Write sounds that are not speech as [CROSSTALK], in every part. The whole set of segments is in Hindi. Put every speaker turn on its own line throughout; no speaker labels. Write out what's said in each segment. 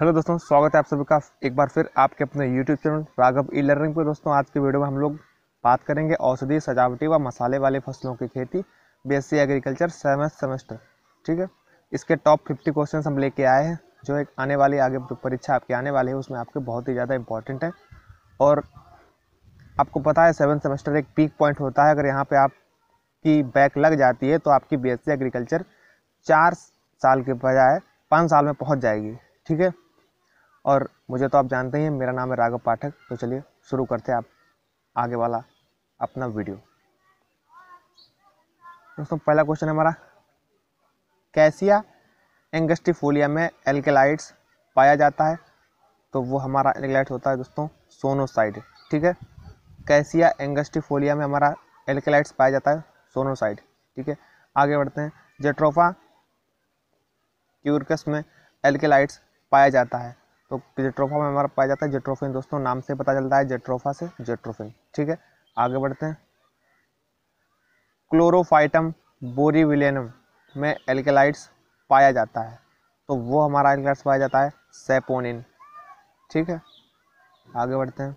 हेलो दोस्तों स्वागत है आप सभी का एक बार फिर आपके अपने YouTube channel Raghav e learning पर दोस्तों आज की वीडियो में हम लोग बात करेंगे औषधि सजावटी व मसाले वाले फसलों की खेती बीएससी एग्रीकल्चर सेवन सेमेस्टर ठीक है इसके टॉप फिफ्टी क्वेश्चन हम लेके आए हैं जो एक आने वाली आगे जो परीक्षा आपकी आने वाली है उसमें आपके बहुत ही ज़्यादा इंपॉर्टेंट है और आपको पता है सेवन सेमेस्टर एक पीक पॉइंट होता है अगर यहाँ पर आपकी बैक लग जाती है तो आपकी बी एग्रीकल्चर चार साल के बजाय पाँच साल में पहुँच जाएगी ठीक है और मुझे तो आप जानते ही हैं मेरा नाम है राघव पाठक तो चलिए शुरू करते हैं आप आगे वाला अपना वीडियो दोस्तों पहला क्वेश्चन है हमारा कैसिया एंगस्टिफोलिया में एल्केलाइड्स पाया जाता है तो वो हमारा एल्केलाइट होता है दोस्तों सोनोसाइड ठीक है कैसिया एंगस्टिफोलिया में हमारा एल्केलाइट्स पाया जाता है सोनोसाइड ठीक है आगे बढ़ते हैं जेट्रोफा क्यूरकस में एल्केलाइट्स पाया जाता है तो जेट्रोफा में हमारा पाया जाता है जेट्रोफिन दोस्तों नाम से पता चलता है जेट्रोफा से जेट्रोफिन ठीक है आगे बढ़ते हैं क्लोरोफाइटम बोरीविलेनम में एल्केलाइट्स पाया जाता है तो वो हमारा एल्केलाइट्स पाया जाता है सेपोनिन ठीक है आगे बढ़ते हैं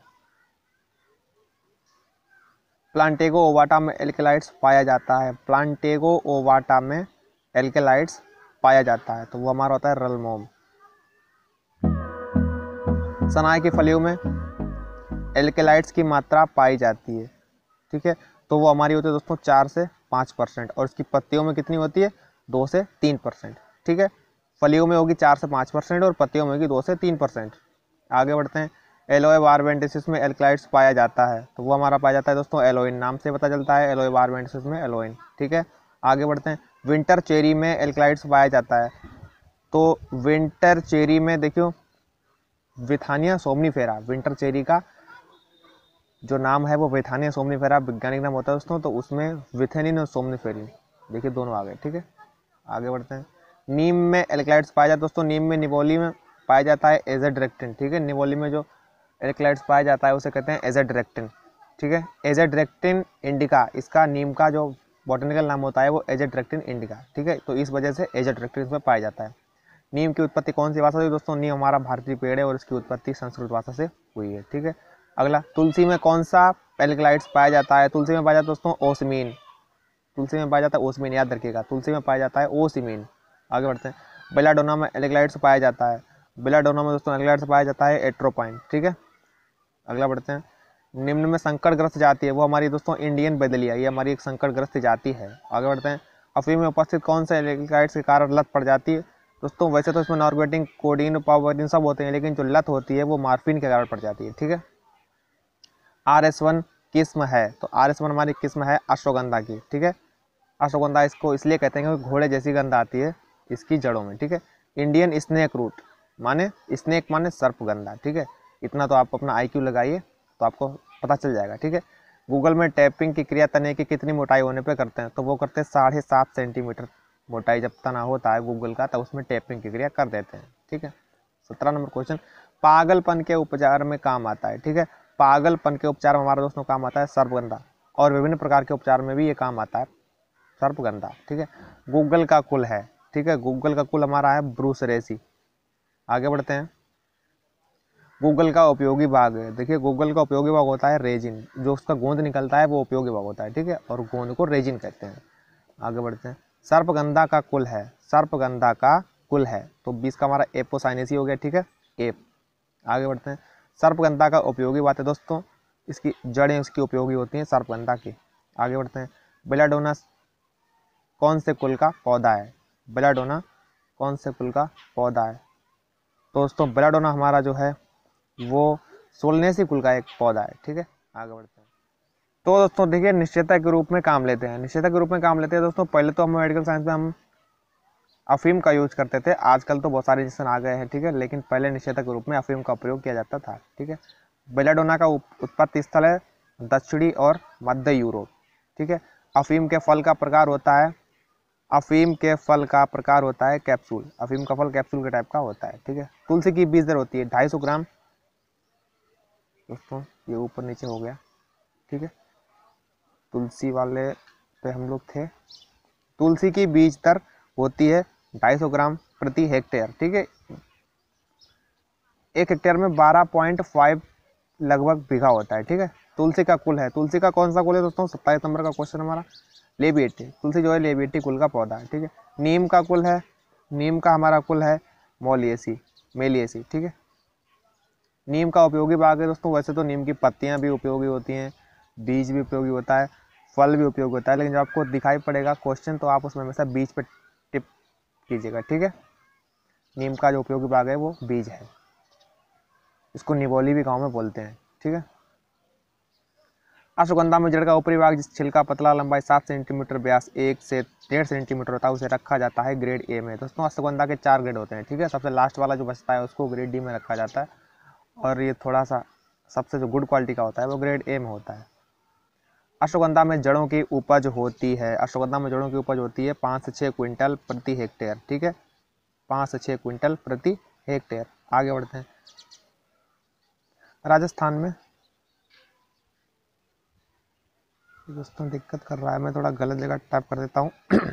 प्लांटेगो ओवाटा में एल्केलाइट्स पाया जाता है प्लांटेगो ओवाटा में एल्केलाइट्स पाया जाता है तो वो हमारा होता है रलमोम सनाए की फलियों में एल्केलाइट्स की मात्रा पाई जाती है ठीक है तो वो हमारी होती है दोस्तों चार से पाँच परसेंट और इसकी पत्तियों में कितनी होती है दो से तीन परसेंट ठीक है फलियों में होगी चार से पाँच परसेंट और पत्तियों में होगी दो से तीन परसेंट आगे बढ़ते हैं एलोए बारबेंटिस में एल्कलाइड्स पाया जाता है तो वो हमारा पाया जाता है दोस्तों एलोइन नाम से पता चलता है एलोए बारबेंटिस में एलोइन ठीक है आगे बढ़ते हैं विंटर चेरी में एल्कलाइड्स पाया जाता है तो विंटर चेरी में देखियो विथानिया सोमनीफेरा विंटर चेरी का जो नाम है वो विथानिया सोमनीफेरा वैज्ञानिक नाम होता है दोस्तों तो उसमें विथेनिन और सोमनीफेरिन देखिए दोनों आ गए ठीक है आगे बढ़ते हैं नीम में एल्कलाइड्स पाया जाता है दोस्तों नीम में निबोली में पाया जाता है एज ए डायरेक्टिन ठीक है निबोली में जो एल्कलाइड्स पाया जाता है उसे कहते हैं एज ए डायरेक्टिन ठीक है एज ए डायरेक्टिन इंडिका इसका नीम का जो बॉटनिकल नाम होता है वो एज ए डायरेक्टिन इंडिका ठीक है तो इस वजह से एज ए डायरेक्टिन इसमें पाया जाता है नीम की उत्पत्ति कौन सी भाषा से दोस्तों नीम हमारा भारतीय पेड़ है और इसकी उत्पत्ति संस्कृत भाषा से हुई है ठीक है अगला तुलसी में कौन सा एल्कलाइड्स पाया जाता है तुलसी में पाया जाता है दोस्तों ओसमीन तुलसी में पाया जाता है ओसमीन याद रखिएगा तुलसी में पाया जाता है ओसमीन आगे बढ़ते हैं बेलाडोना में एल्कलाइड्स पाया जाता है बेलाडोना में दोस्तों एल्कलाइड्स पाया जाता है एट्रोपाइन ठीक है अगला बढ़ते हैं निम्न में संकटग्रस्त जाति है वो हमारी दोस्तों इंडियन बदलिया ये हमारी एक संकटग्रस्त जाति है आगे बढ़ते हैं अफीम में उपस्थित कौन से एल्कलाइड्स के कारण लत पड़ जाती है दोस्तों वैसे तो इसमें नॉर्गेटिंग कोडीन इन सब होते हैं लेकिन जो लत होती है वो मार्फिन के आधार पड़ जाती है ठीक है आर एस वन किस्म है तो आर एस वन हमारी किस्म है अश्वगंधा की ठीक है अश्वगंधा इसको इसलिए कहते हैं क्योंकि घोड़े जैसी गंध आती है इसकी जड़ों में ठीक है इंडियन स्नैक रूट माने स्नैक माने सर्प गंधा ठीक है इतना तो आप अपना आई लगाइए तो आपको पता चल जाएगा ठीक है गूगल में टैपिंग की क्रिया तने की कितनी मोटाई होने पर करते हैं तो वो करते हैं साढ़े सात सेंटीमीटर मोटाई जब तना होता है गूगल का तब उसमें टैपिंग की क्रिया कर देते हैं ठीक है सत्रह नंबर क्वेश्चन पागलपन के उपचार में काम आता है ठीक है पागलपन के उपचार में हमारे दोस्तों काम आता है सर्पगंधा और विभिन्न प्रकार के उपचार में भी ये काम आता है सर्पगंधा ठीक है गूगल का कुल है ठीक है गूगल का कुल हमारा है ब्रूस रेसी आगे बढ़ते हैं गूगल का उपयोगी भाग देखिए गूगल का उपयोगी भाग होता है रेजिन जो उसका गोंद निकलता है वो उपयोगी भाग होता है ठीक है और गोंद को रेजिन कहते हैं आगे बढ़ते हैं सर्पगंधा का कुल है सर्पगंधा का कुल है तो बीस का हमारा एपोसाइनेसी हो गया ठीक है एप आगे बढ़ते हैं सर्पगंधा का उपयोगी बात है दोस्तों इसकी जड़ें उसकी उपयोगी होती हैं सर्पगंधा की आगे बढ़ते हैं बेलाडोना कौन से कुल का पौधा है बेलाडोना कौन से कुल का पौधा है तो दोस्तों बेलाडोना हमारा जो है वो सोलनेसी कुल का एक पौधा है ठीक है आगे बढ़ते हैं तो दोस्तों देखिए निश्चयता के रूप में काम लेते हैं निश्चयता के रूप में काम लेते हैं दोस्तों पहले तो हम मेडिकल साइंस में हम अफीम का यूज करते थे आजकल तो बहुत सारे इंजेक्शन आ गए हैं ठीक है लेकिन पहले निश्चयता के रूप में अफीम का प्रयोग किया जाता था ठीक है बेलाडोना का उत्पत्ति स्थल है दक्षिणी और मध्य यूरोप ठीक है अफीम के फल का प्रकार होता है अफीम के फल का प्रकार होता है कैप्सूल अफीम का फल कैप्सूल के टाइप का होता है ठीक है तुलसी की बीज दर होती है ढाई सौ ग्राम दोस्तों ये ऊपर नीचे हो गया ठीक है तुलसी वाले पे हम लोग थे तुलसी की बीज दर होती है 250 ग्राम प्रति हेक्टेयर ठीक है एक हेक्टेयर में 12.5 लगभग बीघा होता है ठीक है तुलसी का कुल है तुलसी का कौन सा कुल है दोस्तों सत्ताईस नंबर का क्वेश्चन हमारा लेबिएटी तुलसी जो है लेबिएटी कुल का पौधा है ठीक है नीम का कुल है नीम का हमारा कुल है मोलिएसी मेलिएसी ठीक है नीम का उपयोगी भाग है दोस्तों वैसे तो नीम की पत्तियाँ भी उपयोगी होती हैं बीज भी उपयोगी होता है फल भी उपयोगी होता है लेकिन जब आपको दिखाई पड़ेगा क्वेश्चन तो आप उसमें हमेशा बीज पर टिप कीजिएगा ठीक है नीम का जो उपयोगी भाग है वो बीज है इसको निबोली भी गाँव में बोलते हैं ठीक है अश्वगंधा में जड़ का ऊपरी भाग जिस छिलका पतला लंबाई सात सेंटीमीटर व्यास एक से डेढ़ सेंटीमीटर होता है उसे रखा जाता है ग्रेड ए में दोस्तों अश्वगंधा के चार ग्रेड होते हैं ठीक है सबसे लास्ट वाला जो बचता है उसको ग्रेड डी में रखा जाता है और ये थोड़ा सा सबसे जो गुड क्वालिटी का होता है वो ग्रेड ए में होता है अश्वगंधा में जड़ों की उपज होती है अश्वगंधा में जड़ों की उपज होती है पाँच से छः क्विंटल प्रति हेक्टेयर ठीक है पाँच से छः क्विंटल प्रति हेक्टेयर आगे बढ़ते हैं राजस्थान में दोस्तों दिक्कत कर रहा है मैं थोड़ा गलत जगह टाइप कर देता हूँ [CLEARS THROAT]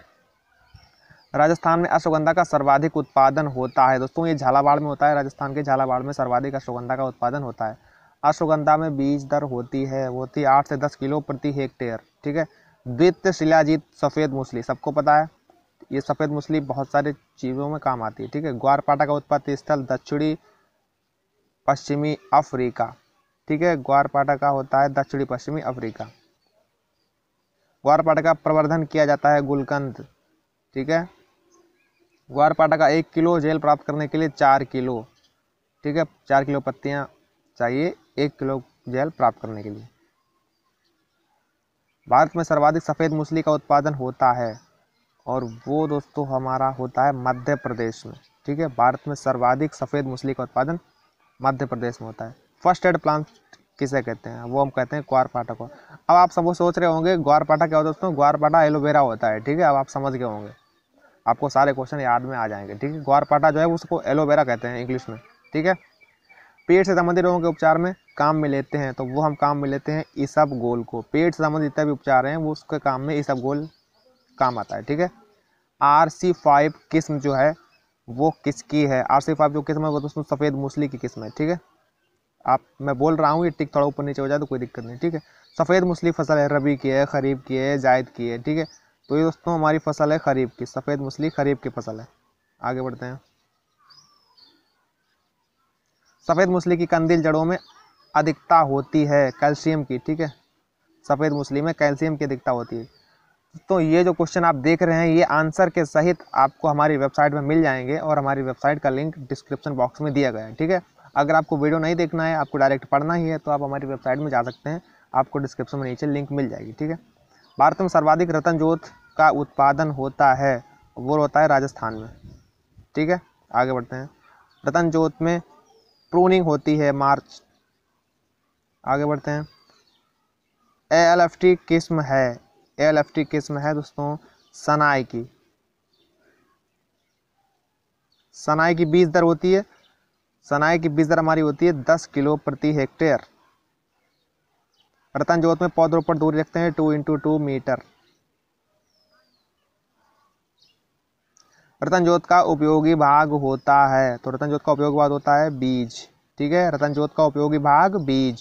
राजस्थान में अश्वगंधा का सर्वाधिक उत्पादन होता है दोस्तों ये झालावाड़ में होता है राजस्थान के झालावाड़ में सर्वाधिक अश्वगंधा का उत्पादन होता है अश्वगंधा में बीज दर होती है होती है आठ से दस किलो प्रति हेक्टेयर ठीक है द्वितीय शिलाजीत सफ़ेद मुसली सबको पता है ये सफ़ेद मुसली बहुत सारे चीज़ों में काम आती है ठीक है ग्वारपाटा का उत्पत्ति स्थल दक्षिणी पश्चिमी अफ्रीका ठीक है ग्वारपाटा का होता है दक्षिणी पश्चिमी अफ्रीका ग्वारपाटा का प्रवर्धन किया जाता है गुलकंद ठीक है ग्वारपाटा का एक किलो जेल प्राप्त करने के लिए चार किलो ठीक है चार किलो पत्तियाँ चाहिए एक किलो जेल प्राप्त करने के लिए भारत में सर्वाधिक सफ़ेद मूसली का उत्पादन होता है और वो दोस्तों हमारा होता है मध्य प्रदेश में ठीक है भारत में सर्वाधिक सफ़ेद मूसली का उत्पादन मध्य प्रदेश में होता है फर्स्ट एड प्लांट किसे कहते हैं वो हम कहते हैं ग्वारपाटा को अब आप सब वो सोच रहे होंगे ग्वारपाटा क्या होता है दोस्तों ग्वारपाटा एलोवेरा होता है ठीक है अब आप समझ गए होंगे आपको सारे क्वेश्चन याद में आ जाएंगे ठीक है ग्वारपाटा जो है उसको एलोवेरा कहते हैं इंग्लिश में ठीक है पेट से संबंधित रोगों के उपचार में काम में लेते हैं तो वो हम काम में लेते हैं सब गोल को पेट से संबंधित जितना भी उपचार हैं वो उसके काम में सब गोल काम आता है ठीक है आर सी फाइव किस्म जो है वो किसकी है आर सी फाइव जो किस्म है वो दोस्तों सफ़ेद मूसली की किस्म है ठीक है आप मैं बोल रहा हूँ ये टिक थोड़ा ऊपर नीचे हो जाए तो कोई दिक्कत नहीं ठीक है सफ़ेद मूसली फसल है रबी की है खरीफ की है जायद की है ठीक है तो ये दोस्तों हमारी फसल है खरीफ की सफ़ेद मूसली खरीफ की फसल है आगे बढ़ते हैं सफ़ेद मूसली की कंदील जड़ों में अधिकता होती है कैल्शियम की ठीक है सफ़ेद मूसली में कैल्शियम की अधिकता होती है तो ये जो क्वेश्चन आप देख रहे हैं ये आंसर के सहित आपको हमारी वेबसाइट में मिल जाएंगे और हमारी वेबसाइट का लिंक डिस्क्रिप्शन बॉक्स में दिया गया है ठीक है अगर आपको वीडियो नहीं देखना है आपको डायरेक्ट पढ़ना ही है तो आप हमारी वेबसाइट में जा सकते हैं आपको डिस्क्रिप्शन में नीचे लिंक मिल जाएगी ठीक है भारत में सर्वाधिक रतन जोत का उत्पादन होता है वो होता है राजस्थान में ठीक है आगे बढ़ते हैं रतन जोत में प्रूनिंग होती है मार्च आगे बढ़ते हैं ए एल एफ टी किस्म है ए एल एफ टी किस्म है दोस्तों सनाई की सनाई की बीज दर होती है सनाई की बीज दर हमारी होती है दस किलो प्रति हेक्टेयर रतन जोत में पौधरोपण दूरी रखते हैं टू इंटू टू मीटर रतनजोत का उपयोगी भाग होता है तो रतनजोत का उपयोगी भाग होता है बीज ठीक है रतनजोत का उपयोगी भाग बीज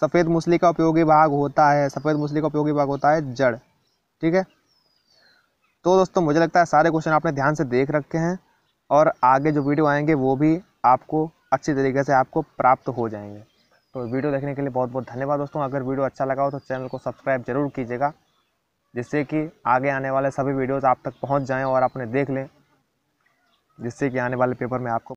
सफ़ेद मुसली का उपयोगी भाग होता है सफ़ेद मुसली का उपयोगी भाग होता है जड़ ठीक है तो दोस्तों मुझे लगता है सारे क्वेश्चन आपने ध्यान से देख रखे हैं और आगे जो वीडियो आएंगे वो भी आपको अच्छी तरीके से आपको प्राप्त हो जाएंगे तो वीडियो देखने के लिए बहुत बहुत धन्यवाद दोस्तों अगर वीडियो अच्छा लगा हो तो चैनल को सब्सक्राइब जरूर कीजिएगा जिससे कि आगे आने वाले सभी वीडियोस आप तक पहुंच जाएं और आपने देख लें जिससे कि आने वाले पेपर में आपको